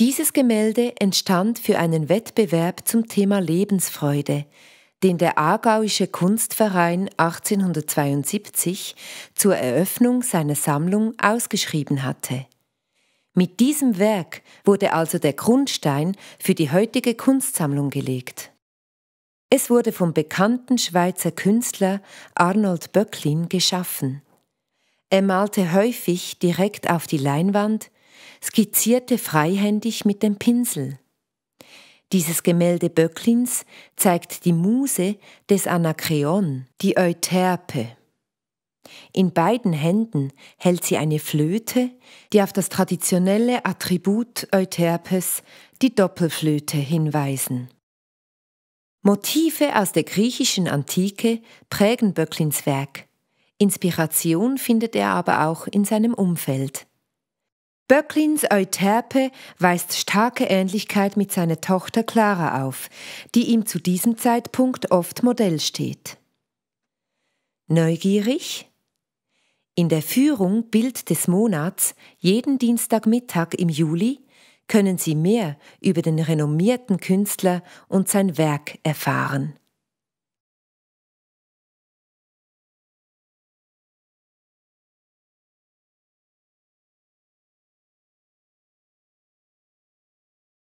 Dieses Gemälde entstand für einen Wettbewerb zum Thema Lebensfreude, den der Aargauische Kunstverein 1872 zur Eröffnung seiner Sammlung ausgeschrieben hatte. Mit diesem Werk wurde also der Grundstein für die heutige Kunstsammlung gelegt. Es wurde vom bekannten Schweizer Künstler Arnold Böcklin geschaffen. Er malte häufig direkt auf die Leinwand, skizzierte freihändig mit dem Pinsel. Dieses Gemälde Böcklins zeigt die Muse des Anakreon, die Euterpe. In beiden Händen hält sie eine Flöte, die auf das traditionelle Attribut Euterpes, die Doppelflöte, hinweisen. Motive aus der griechischen Antike prägen Böcklins Werk. Inspiration findet er aber auch in seinem Umfeld. Böcklins Euterpe weist starke Ähnlichkeit mit seiner Tochter Clara auf, die ihm zu diesem Zeitpunkt oft Modell steht. Neugierig? In der Führung Bild des Monats, jeden Dienstagmittag im Juli, können Sie mehr über den renommierten Künstler und sein Werk erfahren.